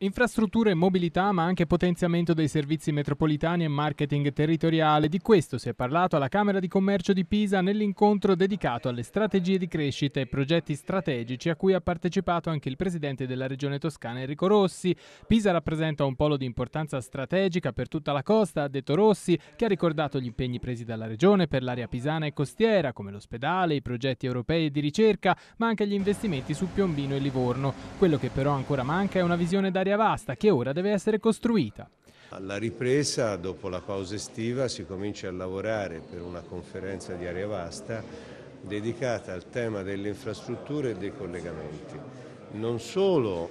Infrastrutture e mobilità, ma anche potenziamento dei servizi metropolitani e marketing territoriale, di questo si è parlato alla Camera di Commercio di Pisa nell'incontro dedicato alle strategie di crescita e progetti strategici a cui ha partecipato anche il Presidente della Regione Toscana Enrico Rossi. Pisa rappresenta un polo di importanza strategica per tutta la costa, ha detto Rossi, che ha ricordato gli impegni presi dalla Regione per l'area pisana e costiera, come l'ospedale, i progetti europei di ricerca, ma anche gli investimenti su Piombino e Livorno. Quello che però ancora manca è una visione da dell'area vasta che ora deve essere costruita. Alla ripresa, dopo la pausa estiva, si comincia a lavorare per una conferenza di area vasta dedicata al tema delle infrastrutture e dei collegamenti. Non solo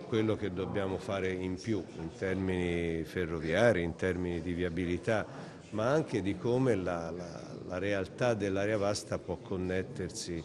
eh, quello che dobbiamo fare in più in termini ferroviari, in termini di viabilità, ma anche di come la, la, la realtà dell'area vasta può connettersi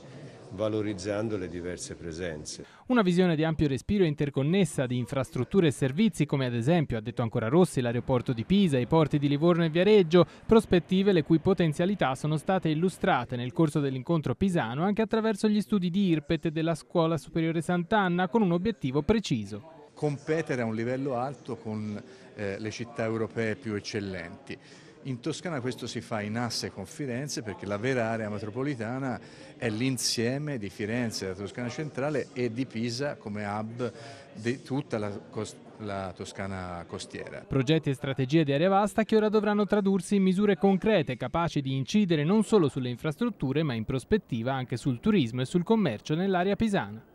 valorizzando le diverse presenze. Una visione di ampio respiro e interconnessa di infrastrutture e servizi come ad esempio, ha detto ancora Rossi, l'aeroporto di Pisa, i porti di Livorno e Viareggio, prospettive le cui potenzialità sono state illustrate nel corso dell'incontro pisano anche attraverso gli studi di IRPET e della Scuola Superiore Sant'Anna con un obiettivo preciso competere a un livello alto con eh, le città europee più eccellenti. In Toscana questo si fa in asse con Firenze perché la vera area metropolitana è l'insieme di Firenze, la Toscana centrale e di Pisa come hub di tutta la, cost la Toscana costiera. Progetti e strategie di area vasta che ora dovranno tradursi in misure concrete capaci di incidere non solo sulle infrastrutture ma in prospettiva anche sul turismo e sul commercio nell'area pisana.